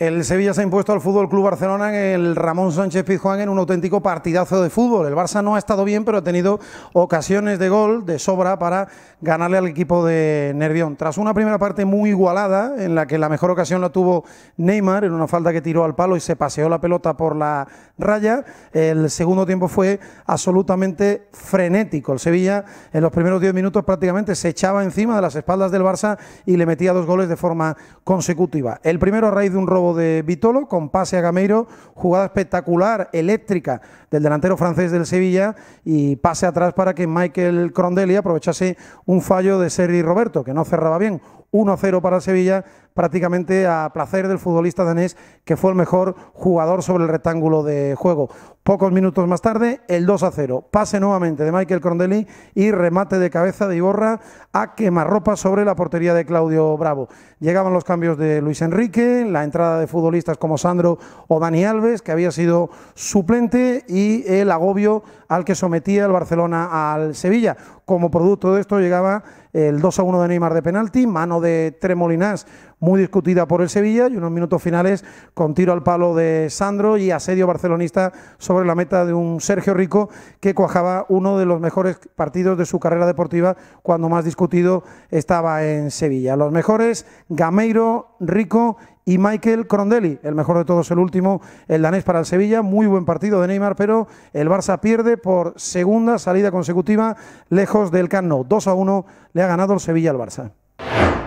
El Sevilla se ha impuesto al Fútbol Club Barcelona en el Ramón Sánchez Pizjuán en un auténtico partidazo de fútbol. El Barça no ha estado bien, pero ha tenido ocasiones de gol de sobra para ganarle al equipo de Nervión. Tras una primera parte muy igualada, en la que la mejor ocasión la tuvo Neymar en una falta que tiró al palo y se paseó la pelota por la raya, el segundo tiempo fue absolutamente frenético. El Sevilla en los primeros 10 minutos prácticamente se echaba encima de las espaldas del Barça y le metía dos goles de forma consecutiva. El primero a raíz de un robo de Vitolo, con pase a Gameiro, jugada espectacular, eléctrica del delantero francés del Sevilla y pase atrás para que Michael Crondelli aprovechase un fallo de Sergi Roberto, que no cerraba bien. 1-0 para Sevilla, prácticamente a placer del futbolista danés, que fue el mejor jugador sobre el rectángulo de juego. Pocos minutos más tarde, el 2 a 0. Pase nuevamente de Michael Crondelli y remate de cabeza de Iborra a quemarropa sobre la portería de Claudio Bravo. Llegaban los cambios de Luis Enrique, la entrada de futbolistas como Sandro o Dani Alves, que había sido suplente, y el agobio al que sometía el Barcelona al Sevilla. Como producto de esto llegaba el 2 a 1 de Neymar de penalti, mano de Tremolinás muy discutida por el Sevilla y unos minutos finales con tiro al palo de Sandro y asedio barcelonista sobre la meta de un Sergio Rico que cuajaba uno de los mejores partidos de su carrera deportiva cuando más discutido estaba en Sevilla. Los mejores, Gameiro, Rico y Michael Crondelli, el mejor de todos, el último, el danés para el Sevilla. Muy buen partido de Neymar, pero el Barça pierde por segunda salida consecutiva lejos del cano nou. 2 a 1 le ha ganado el Sevilla al Barça.